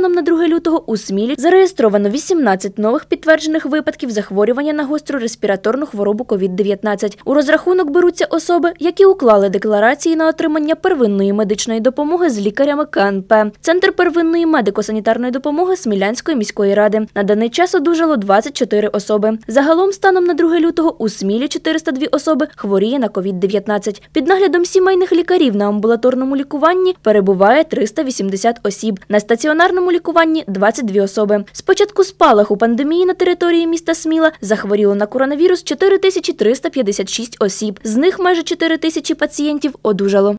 Станом на 2 лютого у Смілі зареєстровано 18 нових підтверджених випадків захворювання на гостру респіраторну хворобу COVID-19. У розрахунок беруться особи, які уклали декларації на отримання первинної медичної допомоги з лікарями КНП. Центр первинної медико-санітарної допомоги Смілянської міської ради на даний час одужало 24 особи. Загалом, станом на 2 лютого у Смілі 402 особи хворіє на COVID-19. Під наглядом сімейних лікарів на амбулаторному лікуванні перебуває 380 осіб. На стаціонарному тяжкому лікуванні 22 особи. З початку спалаху пандемії на території міста Сміла захворіло на коронавірус 4356 осіб. З них майже 4 тисячі пацієнтів одужало.